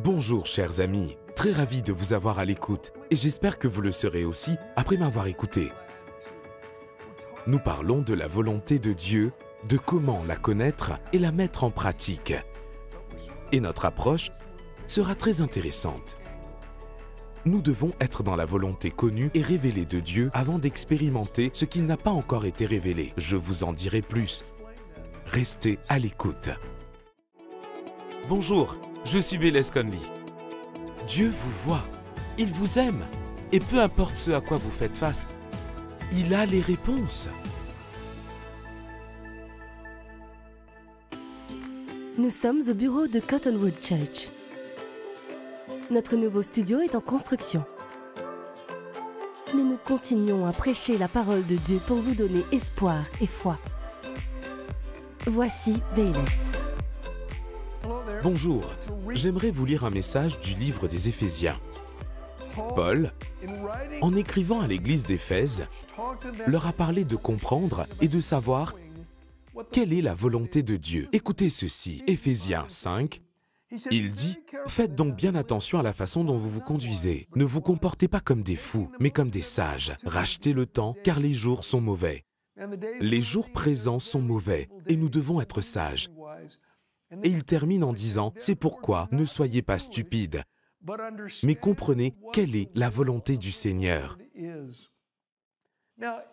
Bonjour chers amis, très ravi de vous avoir à l'écoute et j'espère que vous le serez aussi après m'avoir écouté. Nous parlons de la volonté de Dieu, de comment la connaître et la mettre en pratique. Et notre approche sera très intéressante. Nous devons être dans la volonté connue et révélée de Dieu avant d'expérimenter ce qui n'a pas encore été révélé. Je vous en dirai plus. Restez à l'écoute. Bonjour, je suis Bélès Conley. Dieu vous voit, il vous aime, et peu importe ce à quoi vous faites face, il a les réponses. Nous sommes au bureau de Cottonwood Church. Notre nouveau studio est en construction. Mais nous continuons à prêcher la parole de Dieu pour vous donner espoir et foi. Voici Bayless. Bonjour, j'aimerais vous lire un message du livre des Éphésiens. Paul, en écrivant à l'église d'Éphèse, leur a parlé de comprendre et de savoir quelle est la volonté de Dieu. Écoutez ceci, Éphésiens 5, il dit, Faites donc bien attention à la façon dont vous vous conduisez. Ne vous comportez pas comme des fous, mais comme des sages. Rachetez le temps, car les jours sont mauvais. Les jours présents sont mauvais, et nous devons être sages. Et il termine en disant, c'est pourquoi ne soyez pas stupides, mais comprenez quelle est la volonté du Seigneur.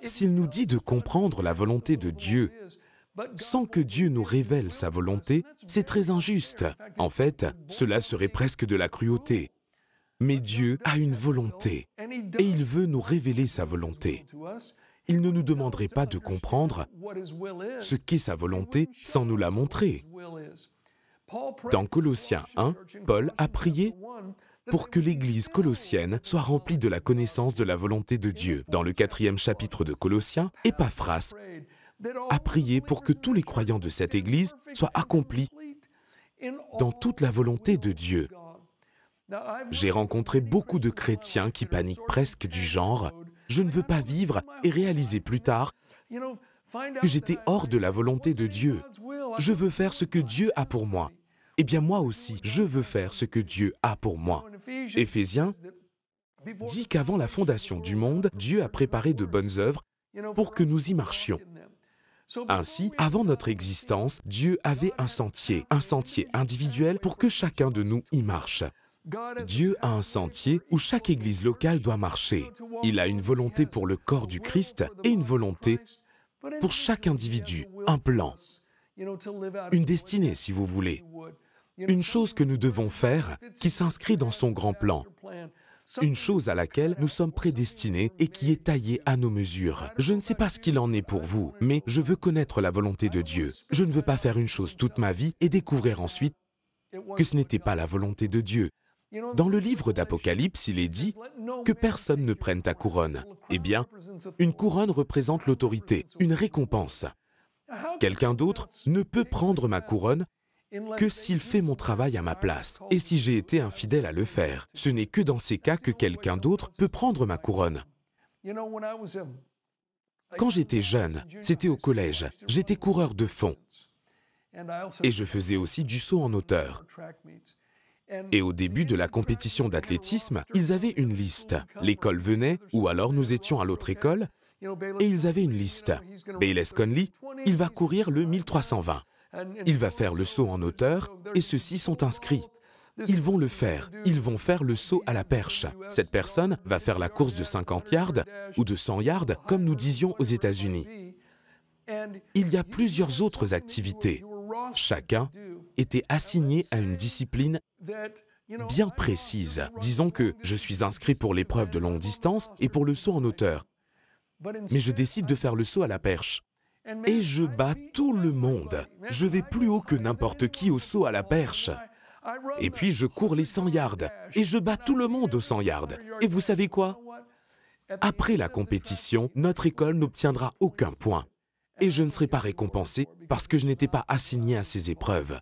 S'il nous dit de comprendre la volonté de Dieu, sans que Dieu nous révèle sa volonté, c'est très injuste. En fait, cela serait presque de la cruauté. Mais Dieu a une volonté, et il veut nous révéler sa volonté il ne nous demanderait pas de comprendre ce qu'est sa volonté sans nous la montrer. Dans Colossiens 1, Paul a prié pour que l'Église colossienne soit remplie de la connaissance de la volonté de Dieu. Dans le quatrième chapitre de Colossiens, Epaphras a prié pour que tous les croyants de cette Église soient accomplis dans toute la volonté de Dieu. J'ai rencontré beaucoup de chrétiens qui paniquent presque du genre je ne veux pas vivre et réaliser plus tard que j'étais hors de la volonté de Dieu. Je veux faire ce que Dieu a pour moi. Eh bien moi aussi, je veux faire ce que Dieu a pour moi. Éphésiens dit qu'avant la fondation du monde, Dieu a préparé de bonnes œuvres pour que nous y marchions. Ainsi, avant notre existence, Dieu avait un sentier, un sentier individuel pour que chacun de nous y marche. Dieu a un sentier où chaque église locale doit marcher. Il a une volonté pour le corps du Christ et une volonté pour chaque individu, un plan, une destinée si vous voulez, une chose que nous devons faire qui s'inscrit dans son grand plan, une chose à laquelle nous sommes prédestinés et qui est taillée à nos mesures. Je ne sais pas ce qu'il en est pour vous, mais je veux connaître la volonté de Dieu. Je ne veux pas faire une chose toute ma vie et découvrir ensuite que ce n'était pas la volonté de Dieu. Dans le livre d'Apocalypse, il est dit que personne ne prenne ta couronne. Eh bien, une couronne représente l'autorité, une récompense. Quelqu'un d'autre ne peut prendre ma couronne que s'il fait mon travail à ma place, et si j'ai été infidèle à le faire. Ce n'est que dans ces cas que quelqu'un d'autre peut prendre ma couronne. Quand j'étais jeune, c'était au collège, j'étais coureur de fond, et je faisais aussi du saut en hauteur. Et au début de la compétition d'athlétisme, ils avaient une liste. L'école venait, ou alors nous étions à l'autre école, et ils avaient une liste. Bayless Conley, il va courir le 1320. Il va faire le saut en hauteur, et ceux-ci sont inscrits. Ils vont le faire. Ils vont faire le saut à la perche. Cette personne va faire la course de 50 yards ou de 100 yards, comme nous disions aux États-Unis. Il y a plusieurs autres activités. Chacun était assigné à une discipline bien précise. Disons que je suis inscrit pour l'épreuve de longue distance et pour le saut en hauteur. Mais je décide de faire le saut à la perche. Et je bats tout le monde. Je vais plus haut que n'importe qui au saut à la perche. Et puis je cours les 100 yards. Et je bats tout le monde aux 100 yards. Et vous savez quoi Après la compétition, notre école n'obtiendra aucun point et je ne serai pas récompensé parce que je n'étais pas assigné à ces épreuves.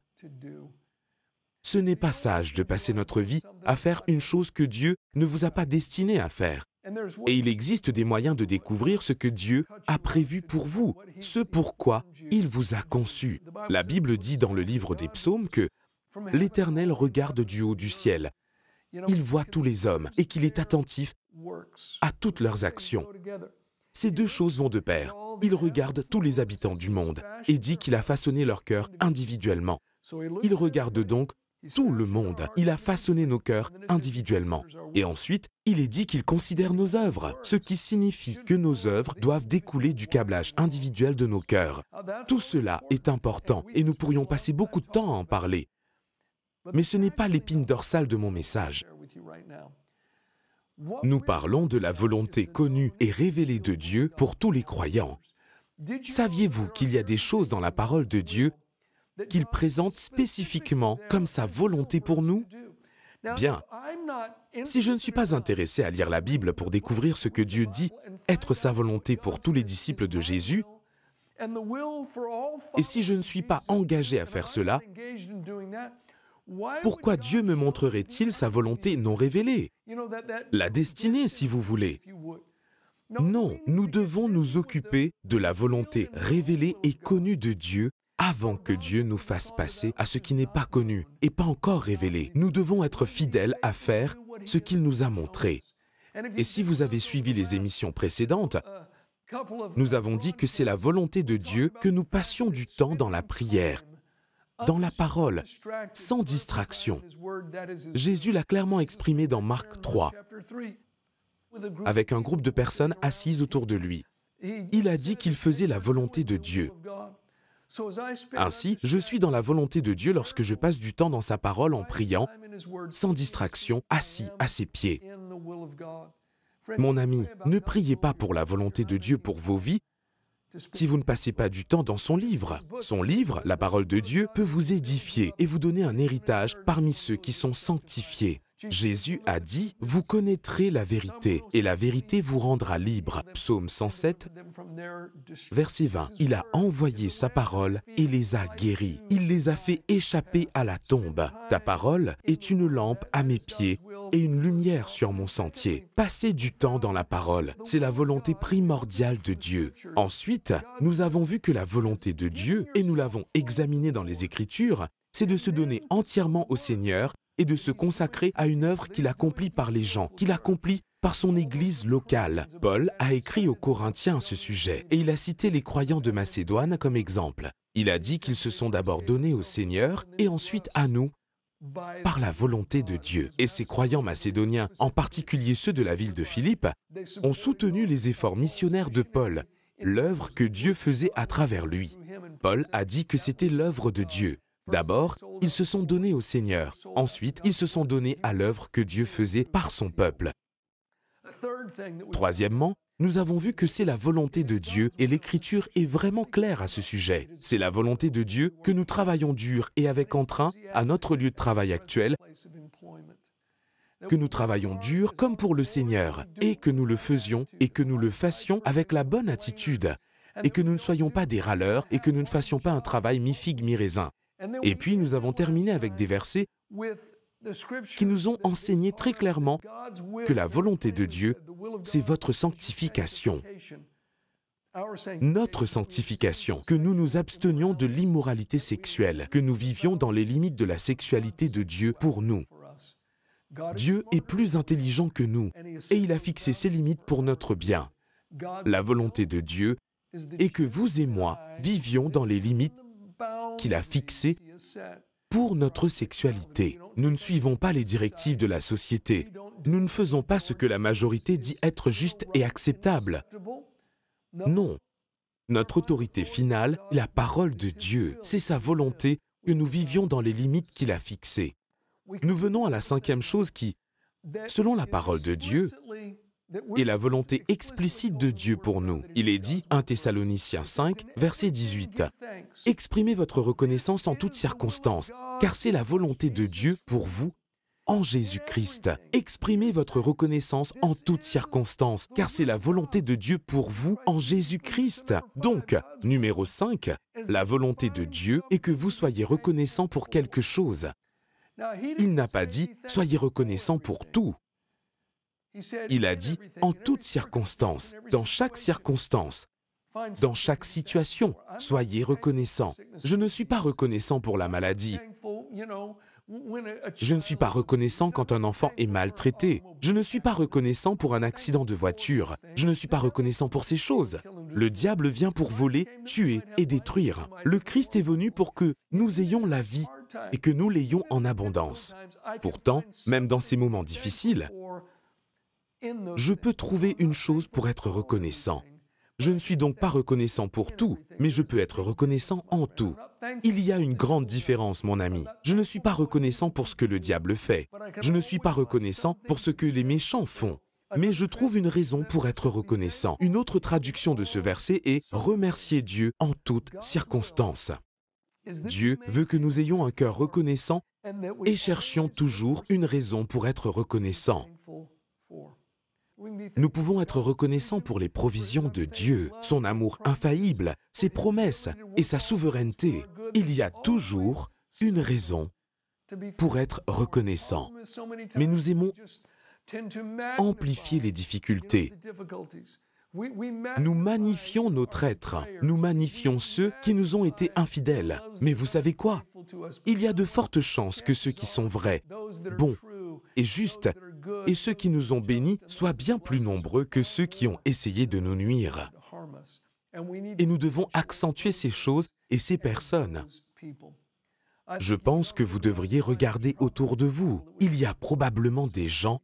Ce n'est pas sage de passer notre vie à faire une chose que Dieu ne vous a pas destiné à faire. Et il existe des moyens de découvrir ce que Dieu a prévu pour vous, ce pourquoi il vous a conçu. La Bible dit dans le livre des psaumes que l'Éternel regarde du haut du ciel. Il voit tous les hommes et qu'il est attentif à toutes leurs actions. Ces deux choses vont de pair. Il regarde tous les habitants du monde et dit qu'il a façonné leur cœur individuellement. Il regarde donc tout le monde. Il a façonné nos cœurs individuellement. Et ensuite, il est dit qu'il considère nos œuvres, ce qui signifie que nos œuvres doivent découler du câblage individuel de nos cœurs. Tout cela est important et nous pourrions passer beaucoup de temps à en parler. Mais ce n'est pas l'épine dorsale de mon message. Nous parlons de la volonté connue et révélée de Dieu pour tous les croyants. Saviez-vous qu'il y a des choses dans la parole de Dieu qu'il présente spécifiquement comme sa volonté pour nous Bien, si je ne suis pas intéressé à lire la Bible pour découvrir ce que Dieu dit être sa volonté pour tous les disciples de Jésus, et si je ne suis pas engagé à faire cela, pourquoi Dieu me montrerait-il sa volonté non révélée La destinée, si vous voulez. Non, nous devons nous occuper de la volonté révélée et connue de Dieu avant que Dieu nous fasse passer à ce qui n'est pas connu et pas encore révélé. Nous devons être fidèles à faire ce qu'il nous a montré. Et si vous avez suivi les émissions précédentes, nous avons dit que c'est la volonté de Dieu que nous passions du temps dans la prière, dans la parole, sans distraction. Jésus l'a clairement exprimé dans Marc 3, avec un groupe de personnes assises autour de lui. Il a dit qu'il faisait la volonté de Dieu. Ainsi, je suis dans la volonté de Dieu lorsque je passe du temps dans sa parole en priant, sans distraction, assis à ses pieds. Mon ami, ne priez pas pour la volonté de Dieu pour vos vies, si vous ne passez pas du temps dans son livre. Son livre, la parole de Dieu, peut vous édifier et vous donner un héritage parmi ceux qui sont sanctifiés. Jésus a dit, vous connaîtrez la vérité et la vérité vous rendra libre. Psaume 107, verset 20. Il a envoyé sa parole et les a guéris. Il les a fait échapper à la tombe. Ta parole est une lampe à mes pieds et une lumière sur mon sentier. Passer du temps dans la parole, c'est la volonté primordiale de Dieu. Ensuite, nous avons vu que la volonté de Dieu, et nous l'avons examinée dans les Écritures, c'est de se donner entièrement au Seigneur et de se consacrer à une œuvre qu'il accomplit par les gens, qu'il accomplit par son église locale. Paul a écrit aux Corinthiens à ce sujet et il a cité les croyants de Macédoine comme exemple. Il a dit qu'ils se sont d'abord donnés au Seigneur et ensuite à nous par la volonté de Dieu. Et ces croyants macédoniens, en particulier ceux de la ville de Philippe, ont soutenu les efforts missionnaires de Paul, l'œuvre que Dieu faisait à travers lui. Paul a dit que c'était l'œuvre de Dieu. D'abord, ils se sont donnés au Seigneur. Ensuite, ils se sont donnés à l'œuvre que Dieu faisait par son peuple. Troisièmement, nous avons vu que c'est la volonté de Dieu et l'Écriture est vraiment claire à ce sujet. C'est la volonté de Dieu que nous travaillons dur et avec entrain à notre lieu de travail actuel, que nous travaillons dur comme pour le Seigneur, et que nous le faisions et que nous le fassions avec la bonne attitude, et que nous ne soyons pas des râleurs et que nous ne fassions pas un travail mi-figue mi-raisin. Et puis nous avons terminé avec des versets qui nous ont enseigné très clairement que la volonté de Dieu, c'est votre sanctification. Notre sanctification, que nous nous abstenions de l'immoralité sexuelle, que nous vivions dans les limites de la sexualité de Dieu pour nous. Dieu est plus intelligent que nous et il a fixé ses limites pour notre bien. La volonté de Dieu est que vous et moi vivions dans les limites qu'il a fixé pour notre sexualité. Nous ne suivons pas les directives de la société. Nous ne faisons pas ce que la majorité dit être juste et acceptable. Non. Notre autorité finale est la parole de Dieu. C'est sa volonté que nous vivions dans les limites qu'il a fixées. Nous venons à la cinquième chose qui, selon la parole de Dieu, et la volonté explicite de Dieu pour nous. Il est dit, 1 Thessaloniciens 5, verset 18, Exprimez votre reconnaissance en toutes circonstances, car c'est la volonté de Dieu pour vous en Jésus-Christ. Exprimez votre reconnaissance en toutes circonstances, car c'est la volonté de Dieu pour vous en Jésus-Christ. Donc, numéro 5, la volonté de Dieu est que vous soyez reconnaissant pour quelque chose. Il n'a pas dit ⁇ Soyez reconnaissant pour tout il a dit, en toutes circonstances, dans chaque circonstance, dans chaque situation, soyez reconnaissants. Je ne suis pas reconnaissant pour la maladie. Je ne suis pas reconnaissant quand un enfant est maltraité. Je ne suis pas reconnaissant pour un accident de voiture. Je ne suis pas reconnaissant pour ces choses. Le diable vient pour voler, tuer et détruire. Le Christ est venu pour que nous ayons la vie et que nous l'ayons en abondance. Pourtant, même dans ces moments difficiles, je peux trouver une chose pour être reconnaissant. Je ne suis donc pas reconnaissant pour tout, mais je peux être reconnaissant en tout. Il y a une grande différence, mon ami. Je ne suis pas reconnaissant pour ce que le diable fait. Je ne suis pas reconnaissant pour ce que les méchants font. Mais je trouve une raison pour être reconnaissant. Une autre traduction de ce verset est ⁇ Remercier Dieu en toutes circonstances ⁇ Dieu veut que nous ayons un cœur reconnaissant et cherchions toujours une raison pour être reconnaissant. Nous pouvons être reconnaissants pour les provisions de Dieu, son amour infaillible, ses promesses et sa souveraineté. Il y a toujours une raison pour être reconnaissant. Mais nous aimons amplifier les difficultés. Nous magnifions notre être, nous magnifions ceux qui nous ont été infidèles. Mais vous savez quoi Il y a de fortes chances que ceux qui sont vrais, bons et justes et ceux qui nous ont bénis soient bien plus nombreux que ceux qui ont essayé de nous nuire. Et nous devons accentuer ces choses et ces personnes. Je pense que vous devriez regarder autour de vous. Il y a probablement des gens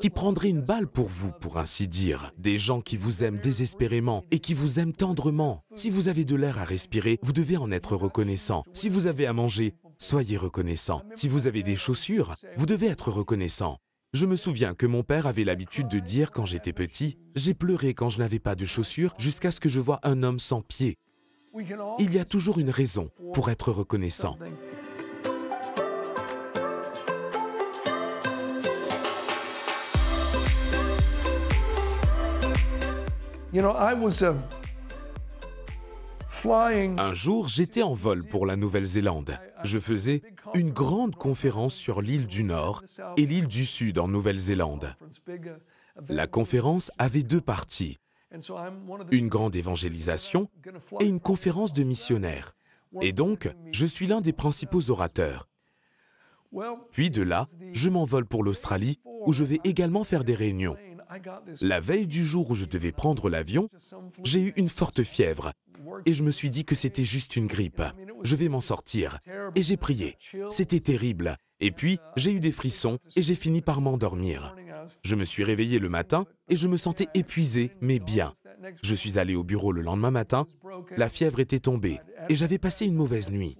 qui prendraient une balle pour vous, pour ainsi dire. Des gens qui vous aiment désespérément et qui vous aiment tendrement. Si vous avez de l'air à respirer, vous devez en être reconnaissant. Si vous avez à manger, soyez reconnaissant. Si vous avez des chaussures, vous devez être reconnaissant. Je me souviens que mon père avait l'habitude de dire quand j'étais petit, j'ai pleuré quand je n'avais pas de chaussures jusqu'à ce que je vois un homme sans pied. Il y a toujours une raison pour être reconnaissant. Um, un jour, j'étais en vol pour la Nouvelle-Zélande. Je faisais une grande conférence sur l'île du Nord et l'île du Sud en Nouvelle-Zélande. La conférence avait deux parties, une grande évangélisation et une conférence de missionnaires. Et donc, je suis l'un des principaux orateurs. Puis de là, je m'envole pour l'Australie, où je vais également faire des réunions. La veille du jour où je devais prendre l'avion, j'ai eu une forte fièvre et je me suis dit que c'était juste une grippe. Je vais m'en sortir. Et j'ai prié. C'était terrible. Et puis, j'ai eu des frissons et j'ai fini par m'endormir. Je me suis réveillé le matin et je me sentais épuisé, mais bien. Je suis allé au bureau le lendemain matin, la fièvre était tombée et j'avais passé une mauvaise nuit.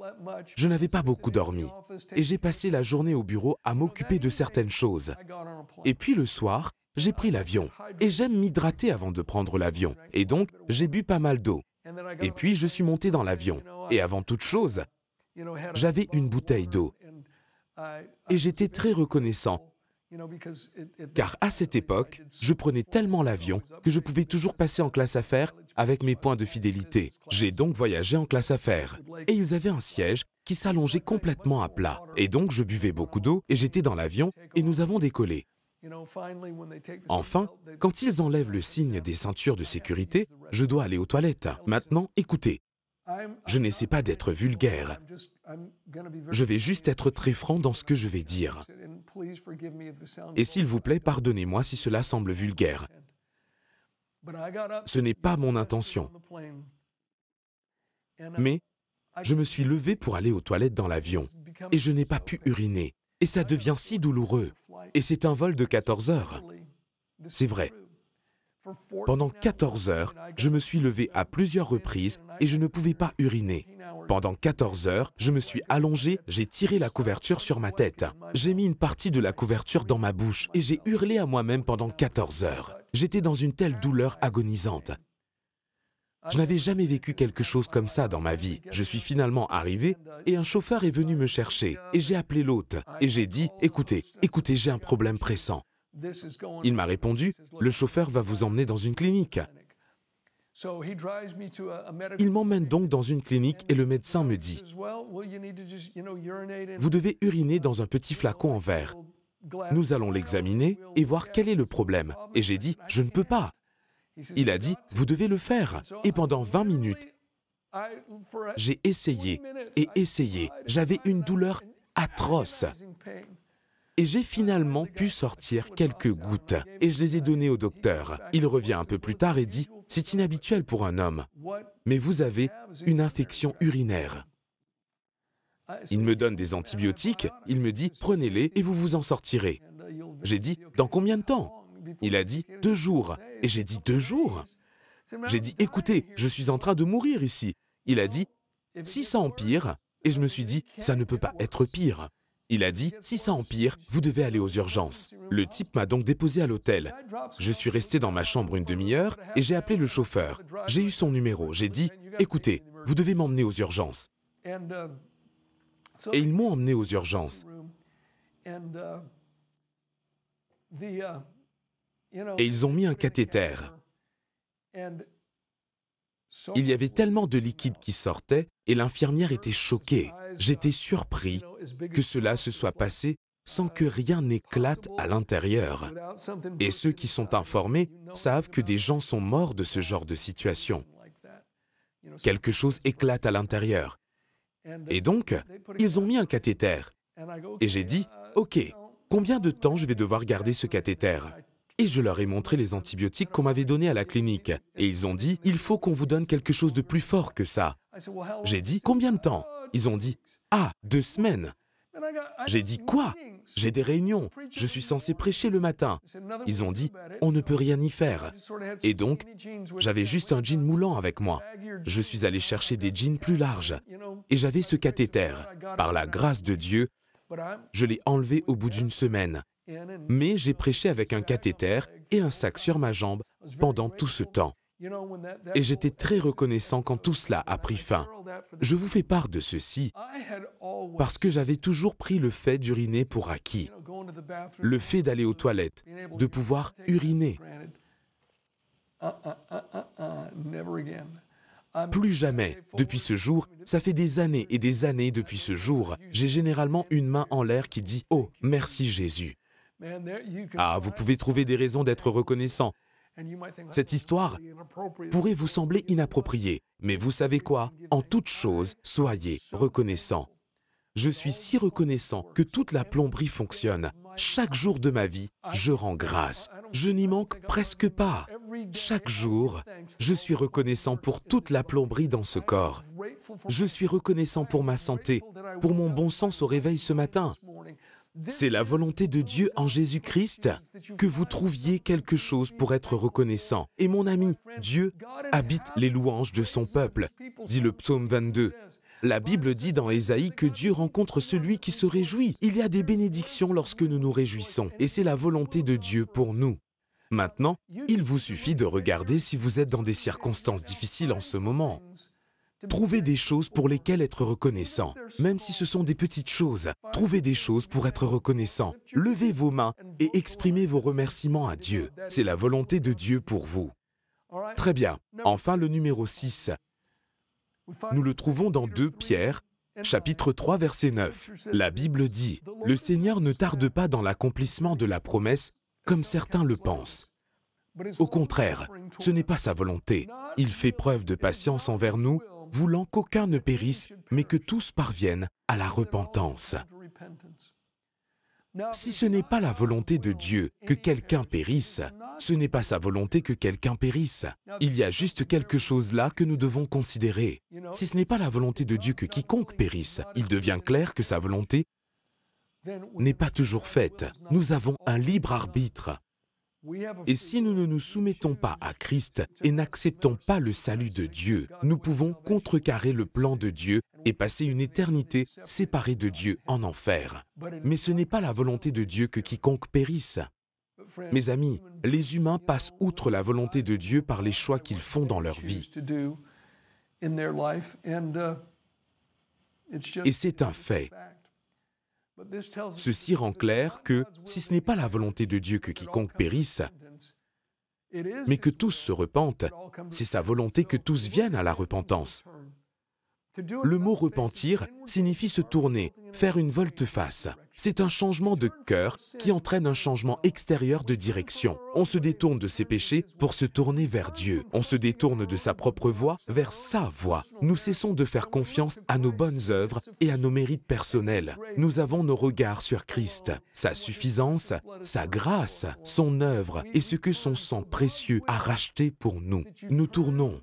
Je n'avais pas beaucoup dormi et j'ai passé la journée au bureau à m'occuper de certaines choses. Et puis le soir, j'ai pris l'avion et j'aime m'hydrater avant de prendre l'avion et donc j'ai bu pas mal d'eau. Et puis je suis monté dans l'avion. Et avant toute chose, j'avais une bouteille d'eau. Et j'étais très reconnaissant, car à cette époque, je prenais tellement l'avion que je pouvais toujours passer en classe affaires avec mes points de fidélité. J'ai donc voyagé en classe affaires. Et ils avaient un siège qui s'allongeait complètement à plat. Et donc je buvais beaucoup d'eau et j'étais dans l'avion et nous avons décollé. Enfin, quand ils enlèvent le signe des ceintures de sécurité, je dois aller aux toilettes. Maintenant, écoutez. Je n'essaie pas d'être vulgaire. Je vais juste être très franc dans ce que je vais dire. Et s'il vous plaît, pardonnez-moi si cela semble vulgaire. Ce n'est pas mon intention. Mais je me suis levé pour aller aux toilettes dans l'avion et je n'ai pas pu uriner. Et ça devient si douloureux. Et c'est un vol de 14 heures. C'est vrai. Pendant 14 heures, je me suis levé à plusieurs reprises et je ne pouvais pas uriner. Pendant 14 heures, je me suis allongé, j'ai tiré la couverture sur ma tête. J'ai mis une partie de la couverture dans ma bouche et j'ai hurlé à moi-même pendant 14 heures. J'étais dans une telle douleur agonisante je n'avais jamais vécu quelque chose comme ça dans ma vie. Je suis finalement arrivé et un chauffeur est venu me chercher et j'ai appelé l'hôte et j'ai dit, écoutez, écoutez, j'ai un problème pressant. Il m'a répondu, le chauffeur va vous emmener dans une clinique. Il m'emmène donc dans une clinique et le médecin me dit, vous devez uriner dans un petit flacon en verre. Nous allons l'examiner et voir quel est le problème. Et j'ai dit, je ne peux pas. Il a dit, vous devez le faire. Et pendant 20 minutes, j'ai essayé et essayé. J'avais une douleur atroce. Et j'ai finalement pu sortir quelques gouttes. Et je les ai données au docteur. Il revient un peu plus tard et dit, c'est inhabituel pour un homme, mais vous avez une infection urinaire. Il me donne des antibiotiques, il me dit, prenez-les et vous vous en sortirez. J'ai dit, dans combien de temps il a dit deux jours. Et j'ai dit deux jours. J'ai dit écoutez, je suis en train de mourir ici. Il a dit si ça empire, et je me suis dit ça ne peut pas être pire. Il a dit si ça empire, vous devez aller aux urgences. Le type m'a donc déposé à l'hôtel. Je suis resté dans ma chambre une demi-heure et j'ai appelé le chauffeur. J'ai eu son numéro. J'ai dit écoutez, vous devez m'emmener aux urgences. Et ils m'ont emmené aux urgences et ils ont mis un cathéter. Il y avait tellement de liquide qui sortait et l'infirmière était choquée. J'étais surpris que cela se soit passé sans que rien n'éclate à l'intérieur. Et ceux qui sont informés savent que des gens sont morts de ce genre de situation. Quelque chose éclate à l'intérieur. Et donc, ils ont mis un cathéter. Et j'ai dit, OK, combien de temps je vais devoir garder ce cathéter et je leur ai montré les antibiotiques qu'on m'avait donnés à la clinique. Et ils ont dit, il faut qu'on vous donne quelque chose de plus fort que ça. J'ai dit, combien de temps Ils ont dit, ah, deux semaines. J'ai dit, quoi J'ai des réunions, je suis censé prêcher le matin. Ils ont dit, on ne peut rien y faire. Et donc, j'avais juste un jean moulant avec moi. Je suis allé chercher des jeans plus larges. Et j'avais ce cathéter. Par la grâce de Dieu, je l'ai enlevé au bout d'une semaine, mais j'ai prêché avec un cathéter et un sac sur ma jambe pendant tout ce temps. Et j'étais très reconnaissant quand tout cela a pris fin. Je vous fais part de ceci parce que j'avais toujours pris le fait d'uriner pour acquis, le fait d'aller aux toilettes, de pouvoir uriner. Uh, uh, uh, plus jamais. Depuis ce jour, ça fait des années et des années depuis ce jour, j'ai généralement une main en l'air qui dit ⁇ Oh, merci Jésus ⁇ Ah, vous pouvez trouver des raisons d'être reconnaissant. Cette histoire pourrait vous sembler inappropriée, mais vous savez quoi En toute chose, soyez reconnaissant. Je suis si reconnaissant que toute la plomberie fonctionne. Chaque jour de ma vie, je rends grâce. Je n'y manque presque pas. Chaque jour, je suis reconnaissant pour toute la plomberie dans ce corps. Je suis reconnaissant pour ma santé, pour mon bon sens au réveil ce matin. C'est la volonté de Dieu en Jésus-Christ que vous trouviez quelque chose pour être reconnaissant. Et mon ami, Dieu habite les louanges de son peuple, dit le psaume 22. La Bible dit dans Ésaïe que Dieu rencontre celui qui se réjouit. Il y a des bénédictions lorsque nous nous réjouissons, et c'est la volonté de Dieu pour nous. Maintenant, il vous suffit de regarder si vous êtes dans des circonstances difficiles en ce moment. Trouvez des choses pour lesquelles être reconnaissant, même si ce sont des petites choses. Trouvez des choses pour être reconnaissant. Levez vos mains et exprimez vos remerciements à Dieu. C'est la volonté de Dieu pour vous. Très bien. Enfin, le numéro 6. Nous le trouvons dans 2 Pierre, chapitre 3, verset 9. La Bible dit, Le Seigneur ne tarde pas dans l'accomplissement de la promesse, comme certains le pensent. Au contraire, ce n'est pas sa volonté. Il fait preuve de patience envers nous, voulant qu'aucun ne périsse, mais que tous parviennent à la repentance. Si ce n'est pas la volonté de Dieu que quelqu'un périsse, ce n'est pas sa volonté que quelqu'un périsse. Il y a juste quelque chose là que nous devons considérer. Si ce n'est pas la volonté de Dieu que quiconque périsse, il devient clair que sa volonté n'est pas toujours faite. Nous avons un libre arbitre. Et si nous ne nous soumettons pas à Christ et n'acceptons pas le salut de Dieu, nous pouvons contrecarrer le plan de Dieu et passer une éternité séparée de Dieu en enfer. Mais ce n'est pas la volonté de Dieu que quiconque périsse. Mes amis, les humains passent outre la volonté de Dieu par les choix qu'ils font dans leur vie. Et c'est un fait. Ceci rend clair que si ce n'est pas la volonté de Dieu que quiconque périsse, mais que tous se repentent, c'est sa volonté que tous viennent à la repentance. Le mot repentir signifie se tourner, faire une volte-face. C'est un changement de cœur qui entraîne un changement extérieur de direction. On se détourne de ses péchés pour se tourner vers Dieu. On se détourne de sa propre voie vers sa voie. Nous cessons de faire confiance à nos bonnes œuvres et à nos mérites personnels. Nous avons nos regards sur Christ, sa suffisance, sa grâce, son œuvre et ce que son sang précieux a racheté pour nous. Nous tournons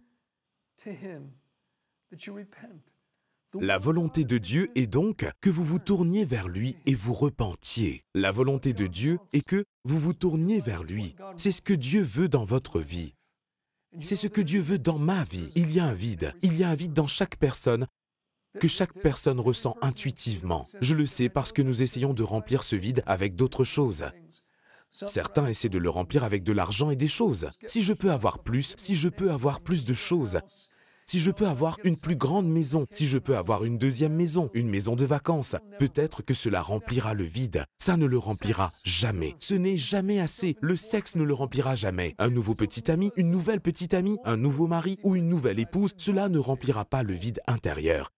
la volonté de Dieu est donc que vous vous tourniez vers lui et vous repentiez. La volonté de Dieu est que vous vous tourniez vers lui. C'est ce que Dieu veut dans votre vie. C'est ce que Dieu veut dans ma vie. Il y a un vide. Il y a un vide dans chaque personne que chaque personne ressent intuitivement. Je le sais parce que nous essayons de remplir ce vide avec d'autres choses. Certains essaient de le remplir avec de l'argent et des choses. Si je peux avoir plus, si je peux avoir plus de choses, si je peux avoir une plus grande maison, si je peux avoir une deuxième maison, une maison de vacances, peut-être que cela remplira le vide. Ça ne le remplira jamais. Ce n'est jamais assez. Le sexe ne le remplira jamais. Un nouveau petit ami, une nouvelle petite amie, un nouveau mari ou une nouvelle épouse, cela ne remplira pas le vide intérieur.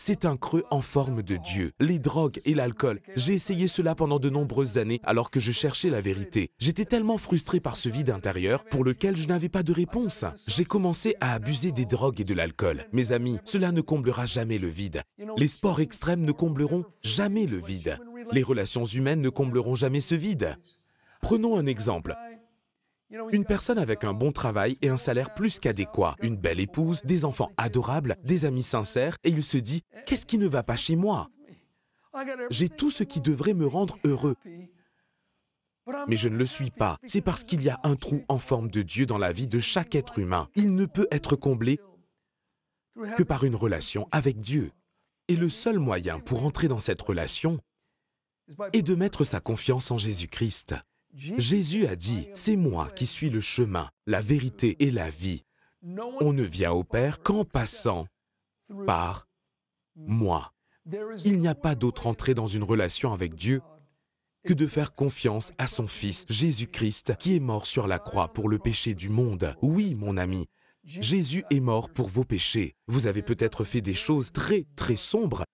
C'est un creux en forme de Dieu. Les drogues et l'alcool. J'ai essayé cela pendant de nombreuses années alors que je cherchais la vérité. J'étais tellement frustré par ce vide intérieur pour lequel je n'avais pas de réponse. J'ai commencé à abuser des drogues et de l'alcool. Mes amis, cela ne comblera jamais le vide. Les sports extrêmes ne combleront jamais le vide. Les relations humaines ne combleront jamais ce vide. Prenons un exemple. Une personne avec un bon travail et un salaire plus qu'adéquat, une belle épouse, des enfants adorables, des amis sincères, et il se dit, qu'est-ce qui ne va pas chez moi J'ai tout ce qui devrait me rendre heureux. Mais je ne le suis pas. C'est parce qu'il y a un trou en forme de Dieu dans la vie de chaque être humain. Il ne peut être comblé que par une relation avec Dieu. Et le seul moyen pour entrer dans cette relation est de mettre sa confiance en Jésus-Christ. Jésus a dit, c'est moi qui suis le chemin, la vérité et la vie. On ne vient au Père qu'en passant par moi. Il n'y a pas d'autre entrée dans une relation avec Dieu que de faire confiance à son Fils, Jésus-Christ, qui est mort sur la croix pour le péché du monde. Oui, mon ami, Jésus est mort pour vos péchés. Vous avez peut-être fait des choses très, très sombres,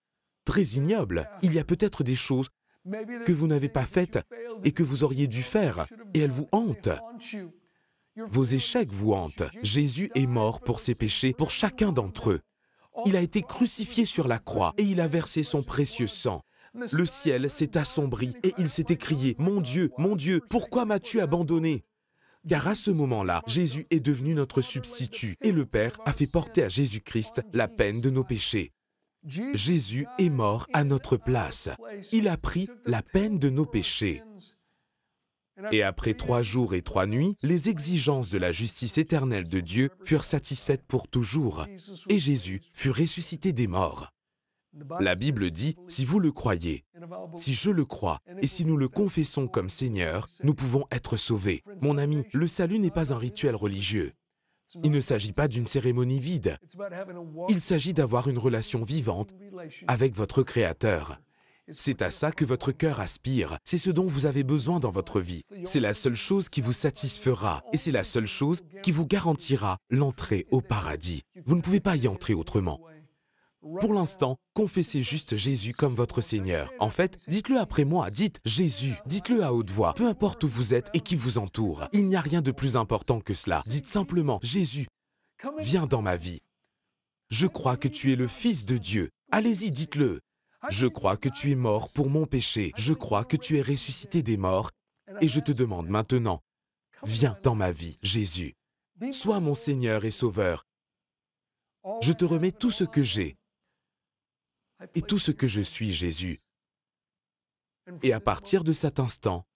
très ignobles. Il y a peut-être des choses que vous n'avez pas faites et que vous auriez dû faire, et elles vous hantent. Vos échecs vous hantent. Jésus est mort pour ses péchés, pour chacun d'entre eux. Il a été crucifié sur la croix et il a versé son précieux sang. Le ciel s'est assombri et il s'est écrié, Mon Dieu, mon Dieu, pourquoi m'as-tu abandonné car à ce moment-là, Jésus est devenu notre substitut et le Père a fait porter à Jésus-Christ la peine de nos péchés. Jésus est mort à notre place. Il a pris la peine de nos péchés. Et après trois jours et trois nuits, les exigences de la justice éternelle de Dieu furent satisfaites pour toujours, et Jésus fut ressuscité des morts. La Bible dit, si vous le croyez, si je le crois, et si nous le confessons comme Seigneur, nous pouvons être sauvés. Mon ami, le salut n'est pas un rituel religieux. Il ne s'agit pas d'une cérémonie vide. Il s'agit d'avoir une relation vivante avec votre Créateur. C'est à ça que votre cœur aspire, c'est ce dont vous avez besoin dans votre vie. C'est la seule chose qui vous satisfera et c'est la seule chose qui vous garantira l'entrée au paradis. Vous ne pouvez pas y entrer autrement. Pour l'instant, confessez juste Jésus comme votre Seigneur. En fait, dites-le après moi, dites Jésus, dites-le à haute voix, peu importe où vous êtes et qui vous entoure. Il n'y a rien de plus important que cela. Dites simplement Jésus, viens dans ma vie. Je crois que tu es le Fils de Dieu. Allez-y, dites-le. Je crois que tu es mort pour mon péché. Je crois que tu es ressuscité des morts. Et je te demande maintenant, viens dans ma vie, Jésus. Sois mon Seigneur et Sauveur. Je te remets tout ce que j'ai, et tout ce que je suis, Jésus. Et à partir de cet instant,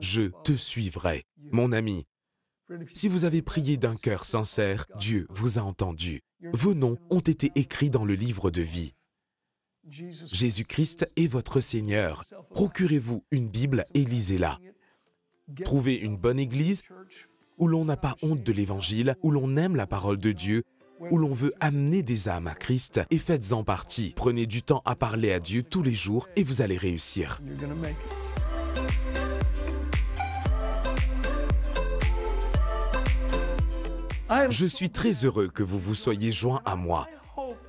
je te suivrai, mon ami. Si vous avez prié d'un cœur sincère, Dieu vous a entendu. Vos noms ont été écrits dans le livre de vie. Jésus-Christ est votre Seigneur. Procurez-vous une Bible et lisez-la. Trouvez une bonne église où l'on n'a pas honte de l'Évangile, où l'on aime la parole de Dieu où l'on veut amener des âmes à Christ et faites-en partie. Prenez du temps à parler à Dieu tous les jours et vous allez réussir. Je suis très heureux que vous vous soyez joints à moi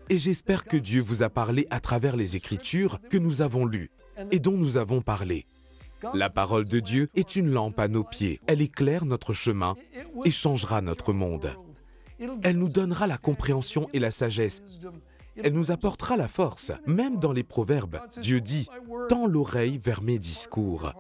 et j'espère que Dieu vous a parlé à travers les Écritures que nous avons lues et dont nous avons parlé. La parole de Dieu est une lampe à nos pieds, elle éclaire notre chemin et changera notre monde. Elle nous donnera la compréhension et la sagesse. Elle nous apportera la force. Même dans les proverbes, Dieu dit, « Tends l'oreille vers mes discours,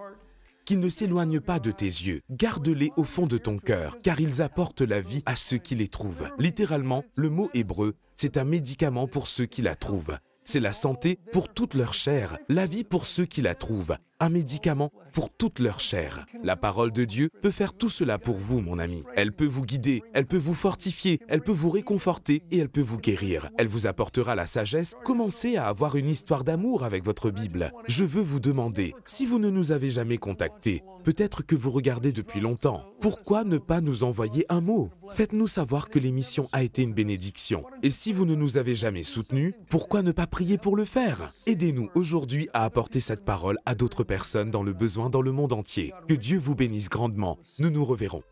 qu'ils ne s'éloignent pas de tes yeux. Garde-les au fond de ton cœur, car ils apportent la vie à ceux qui les trouvent. » Littéralement, le mot hébreu, c'est un médicament pour ceux qui la trouvent. C'est la santé pour toute leur chair, la vie pour ceux qui la trouvent, un médicament pour toute leur chair. La parole de Dieu peut faire tout cela pour vous, mon ami. Elle peut vous guider, elle peut vous fortifier, elle peut vous réconforter et elle peut vous guérir. Elle vous apportera la sagesse. Commencez à avoir une histoire d'amour avec votre Bible. Je veux vous demander, si vous ne nous avez jamais contactés, peut-être que vous regardez depuis longtemps, pourquoi ne pas nous envoyer un mot Faites-nous savoir que l'émission a été une bénédiction. Et si vous ne nous avez jamais soutenus, pourquoi ne pas prier pour le faire Aidez-nous aujourd'hui à apporter cette parole à d'autres personnes personnes dans le besoin dans le monde entier. Que Dieu vous bénisse grandement. Nous nous reverrons.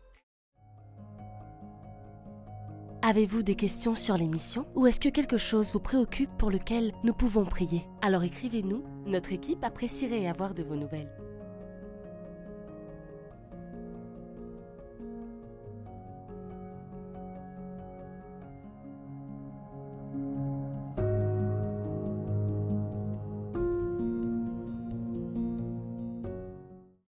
Avez-vous des questions sur l'émission ou est-ce que quelque chose vous préoccupe pour lequel nous pouvons prier Alors écrivez-nous, notre équipe apprécierait avoir de vos nouvelles.